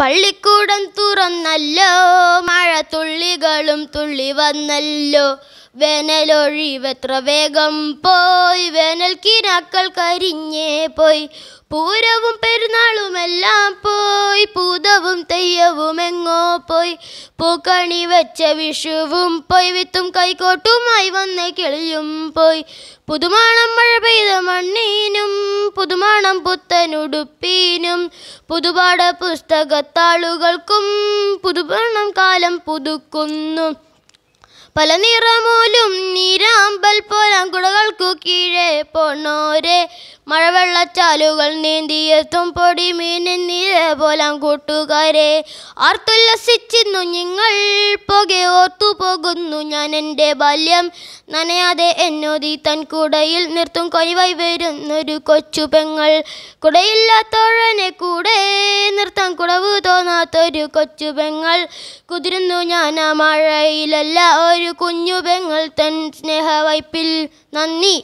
പള്ളിക്കൂടം തുറന്നല്ലോ മഴ തുള്ളികളും തുള്ളി വന്നല്ലോ വേനലൊഴിവെത്ര വേഗം പോയി വേനൽ കിനാക്കൾ കരിഞ്ഞേ പോയി പൂരവും പെരുന്നാളുമെല്ലാം പോയി പൂതവും തെയ്യവും എങ്ങോ പോയി പൂക്കണി വെച്ച വിഷുവും പോയി വിത്തും കൈക്കോട്ടുമായി വന്ന് കിളിയും പോയി പുതുമാണം മഴ പെയ്ത മണ്ണീനും പുതുമണം പുത്തനുടുപ്പീനും പുതുപാട പുസ്തകത്താളുകൾക്കും പുതുപണം കാലം പുതുക്കുന്നു പല നിറമൂലും നീരാമ്പൽ പോലാം പോണോരെ മഴവെള്ളച്ചാലുകൾ നീന്തിയെത്തും പൊടി നീല പോലാം കൂട്ടുകാരെ ആർത്തുല്ലസിച്ചിരുന്നു നിങ്ങൾ ഓർത്തു പോകുന്നു ഞാൻ എൻ്റെ ബാല്യം നനയാതെ എന്നോതി തൻ കുടയിൽ നിർത്തും കൊനിവായി വരുന്നൊരു കൊച്ചു പെങ്ങൾ കുടയില്ലാത്തോഴനെ കൂടെ നിർത്താൻ കുടവ് തോന്നാത്തൊരു കൊച്ചു പെങ്ങൾ കുതിരുന്നു ഞാൻ ആ മഴയിലല്ല ഒരു കുഞ്ഞു പെങ്ങൾ തൻ സ്നേഹവായ്പിൽ നന്ദി